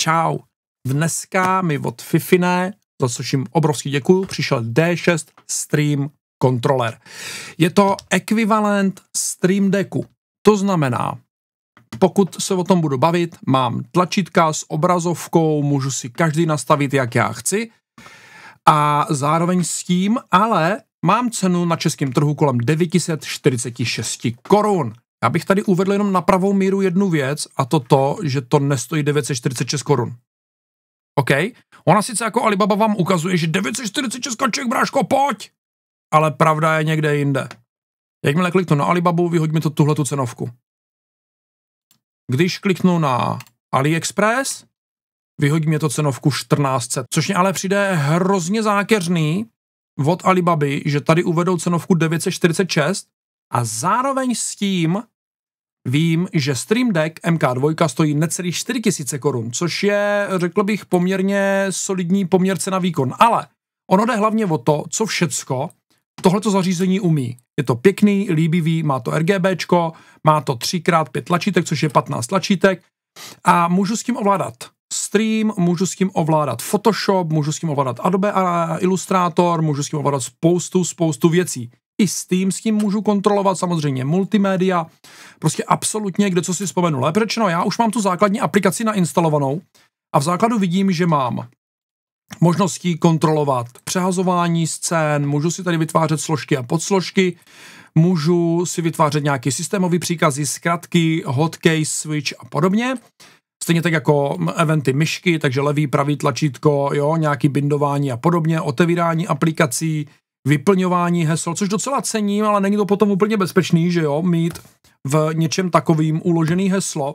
Čau. Dneska mi od Fifine, za což jim obrovský děkuju, přišel D6 Stream Controller. Je to ekvivalent Stream Decku. To znamená, pokud se o tom budu bavit, mám tlačítka s obrazovkou, můžu si každý nastavit, jak já chci. A zároveň s tím, ale mám cenu na českém trhu kolem 946 korun. Já bych tady uvedl jenom na pravou míru jednu věc a to to, že to nestojí 946 korun. OK? Ona sice jako Alibaba vám ukazuje, že 946 koček, bráško, pojď! Ale pravda je někde jinde. Jakmile kliknu na Alibabu, vyhoď mi to tuhle tu cenovku. Když kliknu na AliExpress, vyhoď mi to cenovku 1400, což mě ale přijde hrozně zákeřný od Alibaby, že tady uvedou cenovku 946 a zároveň s tím Vím, že Stream Deck MK2 stojí necelých 4000 korun, což je, řekl bych, poměrně solidní poměr cena výkon, ale ono jde hlavně o to, co všecko tohleto zařízení umí. Je to pěkný, líbivý, má to RGB, má to 3x5 tlačítek, což je 15 tlačítek a můžu s tím ovládat Stream, můžu s tím ovládat Photoshop, můžu s tím ovládat Adobe Illustrator, můžu s tím ovládat spoustu, spoustu věcí i Steam s tím můžu kontrolovat, samozřejmě multimédia, prostě absolutně kde co si vzpomenu. Lépe řečeno, já už mám tu základní aplikaci nainstalovanou a v základu vidím, že mám možností kontrolovat přehazování scén, můžu si tady vytvářet složky a podsložky, můžu si vytvářet nějaký systémový příkazy, zkratky, hotcase, switch a podobně. Stejně tak jako hm, eventy myšky, takže levý, pravý tlačítko, jo, nějaký bindování a podobně, otevírání aplikací, vyplňování hesel, což docela cením, ale není to potom úplně bezpečný, že jo, mít v něčem takovým uložený heslo.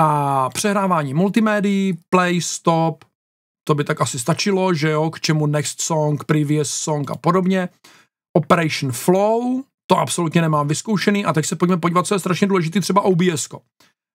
A přehrávání multimédií, play, stop, to by tak asi stačilo, že jo, k čemu next song, previous song a podobně. Operation Flow, to absolutně nemám vyzkoušený a teď se pojďme podívat, co je strašně důležité, třeba obs -ko.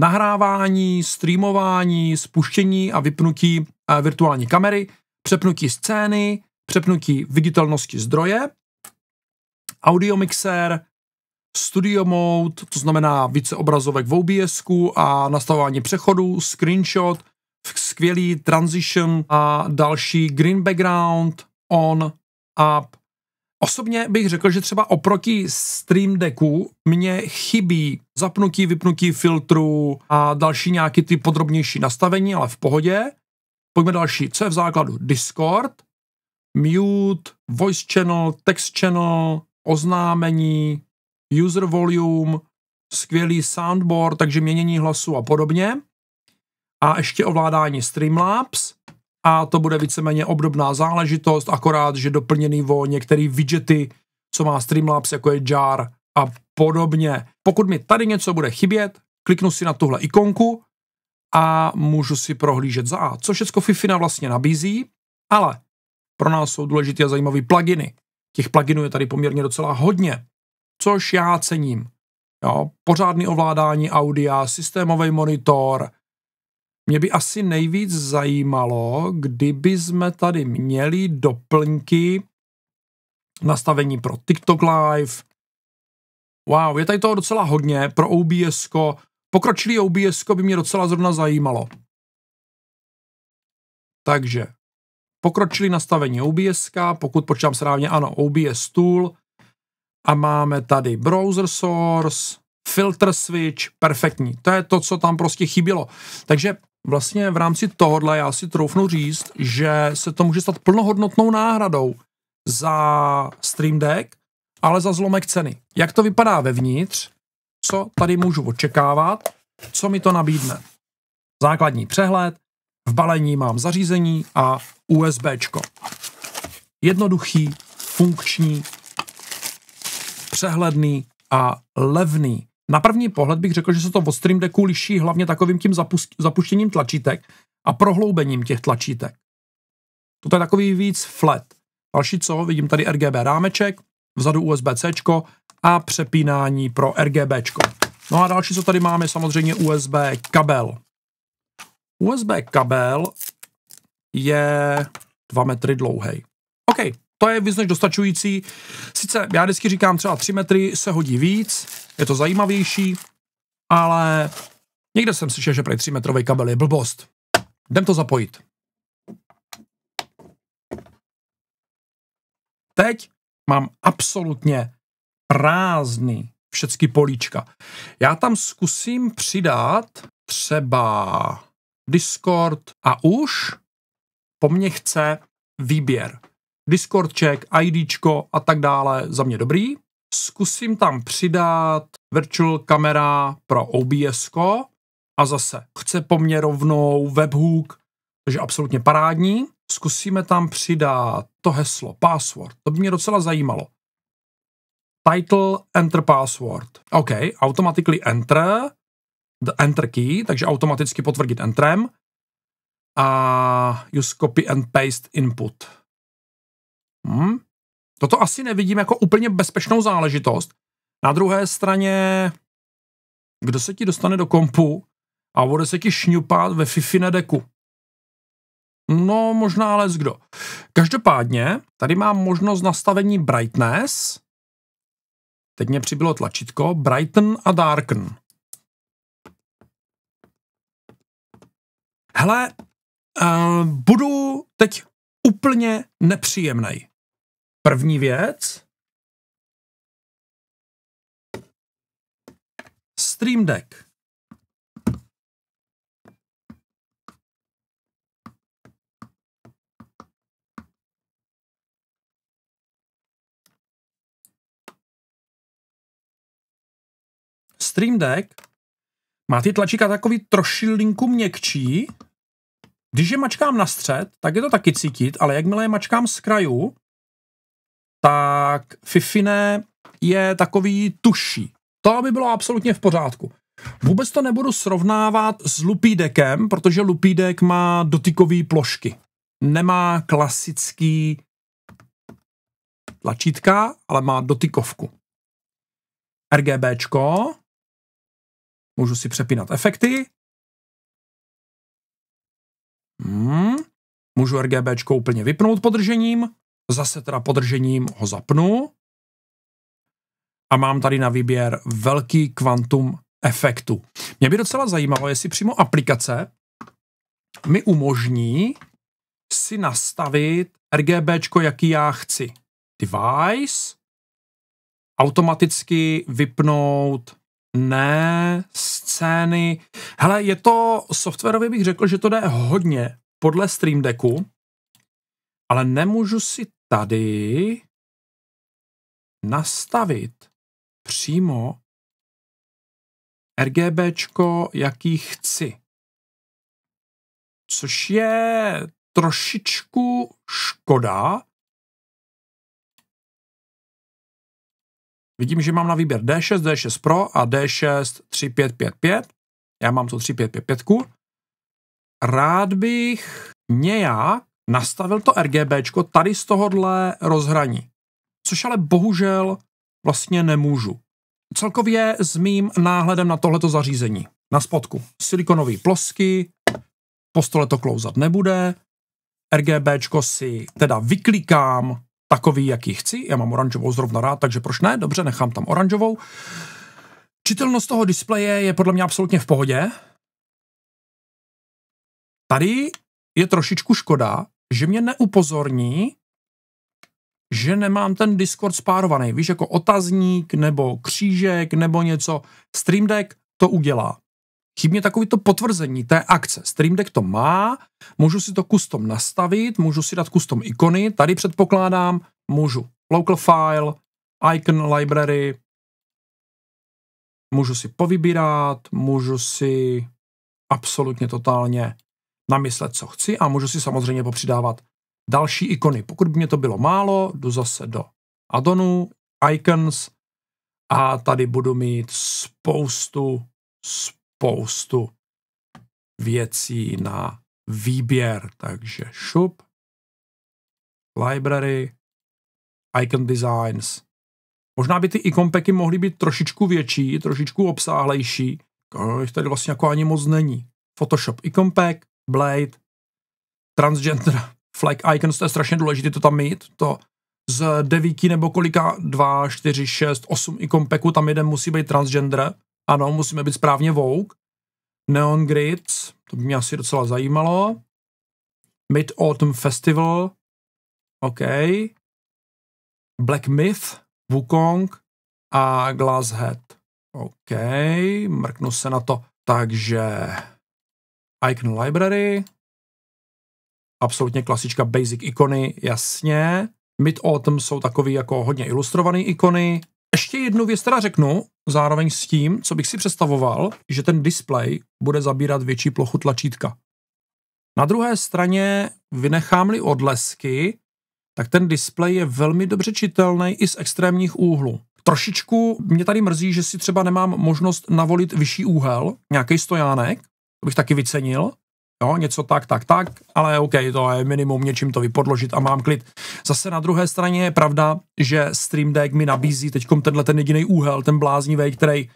Nahrávání, streamování, spuštění a vypnutí eh, virtuální kamery, přepnutí scény, přepnutí viditelnosti zdroje, audio mixer, studio mode, to znamená více obrazovek v obs a nastavování přechodu, screenshot, skvělý transition a další green background, on, up. Osobně bych řekl, že třeba oproti Stream Decku mě chybí zapnutí, vypnutí filtru a další nějaký ty podrobnější nastavení, ale v pohodě. Pojďme další. Co je v základu? Discord – mute, voice channel, text channel, oznámení, user volume, skvělý soundboard, takže měnění hlasu a podobně. A ještě ovládání Streamlabs, a to bude víceméně obdobná záležitost, akorát, že doplněný o některé widgety, co má Streamlabs, jako je jar a podobně. Pokud mi tady něco bude chybět, kliknu si na tuhle ikonku a můžu si prohlížet za A, co všechno Fifina vlastně nabízí, ale pro nás jsou důležité a zajímavé pluginy. Těch pluginů je tady poměrně docela hodně, což já cením. Jo, pořádný ovládání audia, systémový monitor. Mě by asi nejvíc zajímalo, kdyby jsme tady měli doplňky nastavení pro TikTok Live. Wow, je tady toho docela hodně pro OBS. -ko. Pokročilý OBS by mě docela zrovna zajímalo. Takže Pokročili nastavení OBS, pokud počítám správně, ano, OBS tool. A máme tady browser source, filter switch, perfektní. To je to, co tam prostě chybělo. Takže vlastně v rámci tohohle já si troufnu říct, že se to může stát plnohodnotnou náhradou za Stream Deck, ale za zlomek ceny. Jak to vypadá vevnitř, co tady můžu očekávat, co mi to nabídne. Základní přehled, v balení mám zařízení a USBčko. Jednoduchý, funkční, přehledný a levný. Na první pohled bych řekl, že se to od Stream Decku liší hlavně takovým tím zapuštěním tlačítek a prohloubením těch tlačítek. To je takový víc flat. Další co, vidím tady RGB rámeček, vzadu USB-C a přepínání pro RGBčko. No a další, co tady máme, je samozřejmě USB kabel. USB kabel je 2 metry dlouhý. OK, to je víc než dostačující. Sice já vždycky říkám, třeba 3 metry se hodí víc, je to zajímavější, ale někde jsem slyšel, že pro 3 metrový kabel je blbost. Jdem to zapojit. Teď mám absolutně prázdný všechny políčka. Já tam zkusím přidat třeba Discord a už po mně chce výběr. Discordček, IDčko a tak dále, za mě dobrý. Zkusím tam přidat virtual kamera pro obs a zase chce po mně rovnou webhook, takže absolutně parádní. Zkusíme tam přidat to heslo, password, to by mě docela zajímalo. Title, enter password. OK, automatically enter. The enter key, takže automaticky potvrdit enterem a use copy and paste input. Hmm. Toto asi nevidím jako úplně bezpečnou záležitost. Na druhé straně, kdo se ti dostane do kompu a bude se ti šňupat ve Fifine deku? No, možná ale kdo. Každopádně, tady mám možnost nastavení brightness. Teď mě přibylo tlačítko brighten a darken. hele, uh, budu teď úplně nepříjemný. První věc, Stream Deck. Stream Deck má ty tlačíka takový trošilinku měkčí, když je mačkám na střed, tak je to taky cítit, ale jakmile je mačkám z krajů, tak Fifine je takový tuší. To by bylo absolutně v pořádku. Vůbec to nebudu srovnávat s lupídekem, protože lupídek má dotykové plošky. Nemá klasický tlačítka, ale má dotykovku. RGBčko, můžu si přepínat efekty, Hmm. Můžu RGBčko úplně vypnout podržením, zase teda podržením ho zapnu a mám tady na výběr velký kvantum efektu. Mě by docela zajímalo, jestli přímo aplikace mi umožní si nastavit RGBčko, jaký já chci. Device, automaticky vypnout ne, scény. Hele, je to softwarově bych řekl, že to jde hodně podle Stream Decku, ale nemůžu si tady nastavit přímo RGBčko, jaký chci. Což je trošičku škoda, Vidím, že mám na výběr D6, D6 Pro a D6 3555. Já mám tu 3555. Rád bych nějak nastavil to RGBčko tady z tohohle rozhraní, což ale bohužel vlastně nemůžu. Celkově s mým náhledem na tohleto zařízení. Na spodku Silikonový, plosky, po stole to klouzat nebude, RGBčko si teda vyklikám takový, jaký chci. Já mám oranžovou zrovna rád, takže proč ne? Dobře, nechám tam oranžovou. Čitelnost toho displeje je podle mě absolutně v pohodě. Tady je trošičku škoda, že mě neupozorní, že nemám ten Discord spárovaný. Víš, jako otazník, nebo křížek, nebo něco. Stream Deck to udělá chybně takový to potvrzení té akce. Stream Deck to má, můžu si to custom nastavit, můžu si dát custom ikony, tady předpokládám, můžu local file, icon library, můžu si povybírat, můžu si absolutně totálně namyslet, co chci a můžu si samozřejmě popřidávat další ikony. Pokud by mě to bylo málo, jdu zase do addonu, icons a tady budu mít spoustu, spoustu spoustu věcí na výběr, takže šup, library, icon designs. Možná by ty ikonpeky mohly být trošičku větší, trošičku obsáhlejší, jich tady vlastně jako ani moc není. Photoshop ikonpek, Blade, transgender flag icons, to je strašně důležité to tam mít, to z devíti nebo kolika, dva, čtyři, šest, osm ikonpeků tam jeden musí být transgender, ano, musíme být správně Vogue. Neon Grids, to by mě asi docela zajímalo. Mid Autumn Festival, OK. Black Myth, Wukong a Glasshead. OK, mrknu se na to. Takže Icon Library, absolutně klasička basic ikony, jasně. Mid Autumn jsou takový jako hodně ilustrované ikony, ještě jednu věc teda řeknu, zároveň s tím, co bych si představoval, že ten display bude zabírat větší plochu tlačítka. Na druhé straně vynechám-li odlesky, tak ten displej je velmi dobře čitelný i z extrémních úhlů. Trošičku mě tady mrzí, že si třeba nemám možnost navolit vyšší úhel, nějaký stojánek, to bych taky vycenil, jo, něco tak, tak, tak, ale OK, to je minimum, něčím to vypodložit a mám klid. Zase na druhé straně je pravda, že Stream Deck mi nabízí teď tenhle ten jediný úhel, ten bláznivý, který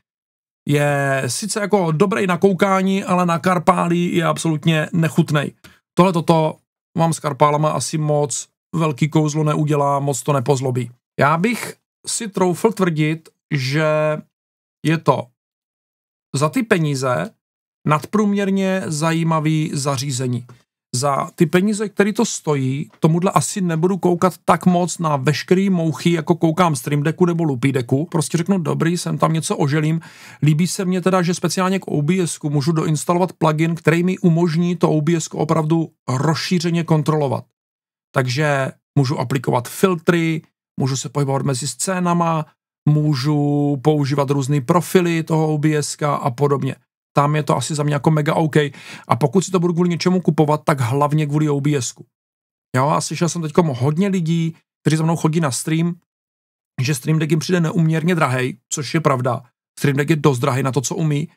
je sice jako dobrý na koukání, ale na Karpálí je absolutně nechutný. Tohle toto mám s Karpálama asi moc velký kouzlo neudělá, moc to nepozlobí. Já bych si troufl tvrdit, že je to za ty peníze nadprůměrně zajímavý zařízení. Za ty peníze, které to stojí, tomuhle asi nebudu koukat tak moc na veškerý mouchy, jako koukám Stream Decku nebo Loopy Decku. Prostě řeknu, dobrý, jsem tam něco oželím. Líbí se mně teda, že speciálně k obs můžu doinstalovat plugin, který mi umožní to obs opravdu rozšířeně kontrolovat. Takže můžu aplikovat filtry, můžu se pohybovat mezi scénama, můžu používat různé profily toho obs a podobně tam je to asi za mě jako mega OK. A pokud si to budu kvůli něčemu kupovat, tak hlavně kvůli OBSku. Jo, a slyšel jsem teď hodně lidí, kteří za mnou chodí na stream, že Stream Deck jim přijde neuměrně drahý, což je pravda. Stream Deck je dost drahý na to, co umí.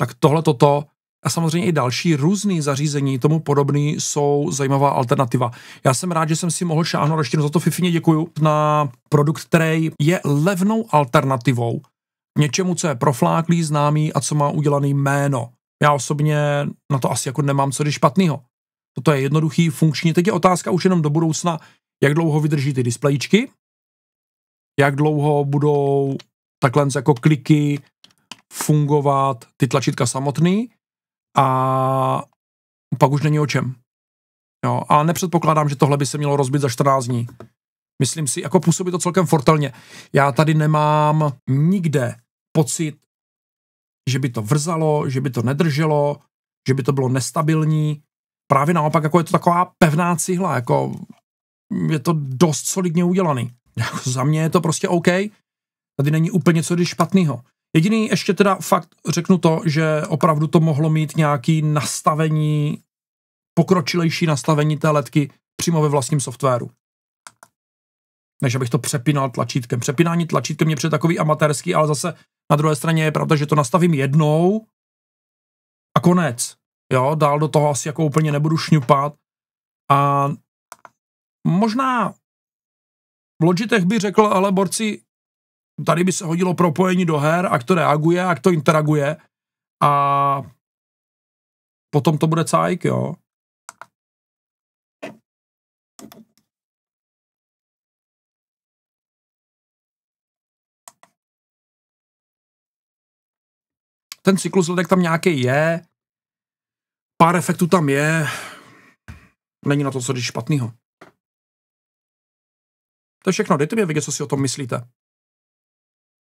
Tak tohle toto a samozřejmě i další různé zařízení tomu podobný jsou zajímavá alternativa. Já jsem rád, že jsem si mohl šáhnout ještě za to Fifině děkuju na produkt, který je levnou alternativou něčemu, co je profláklý, známý a co má udělaný jméno. Já osobně na to asi jako nemám co špatného. Toto je jednoduchý, funkční. Teď je otázka už jenom do budoucna, jak dlouho vydrží ty displejčky, jak dlouho budou takhle jako kliky fungovat ty tlačítka samotný a pak už není o čem. Jo, a nepředpokládám, že tohle by se mělo rozbit za 14 dní. Myslím si, jako působí to celkem fortelně. Já tady nemám nikde pocit, že by to vrzalo, že by to nedrželo, že by to bylo nestabilní. Právě naopak, jako je to taková pevná cihla, jako je to dost solidně udělaný. Jako za mě je to prostě OK. Tady není úplně co když špatného. Jediný ještě teda fakt řeknu to, že opravdu to mohlo mít nějaký nastavení, pokročilejší nastavení té letky přímo ve vlastním softwaru než abych to přepínal tlačítkem. Přepínání tlačítkem je před takový amatérský, ale zase na druhé straně je pravda, že to nastavím jednou a konec. Jo, dál do toho asi jako úplně nebudu šňupat. A možná v Logitech by řekl, ale borci, tady by se hodilo propojení do her, a to reaguje, a to interaguje. A potom to bude cajk, jo. ten cyklus letek tam nějaký je, pár efektů tam je, není na to co říct špatného. To je všechno, dejte mi vědět, co si o tom myslíte.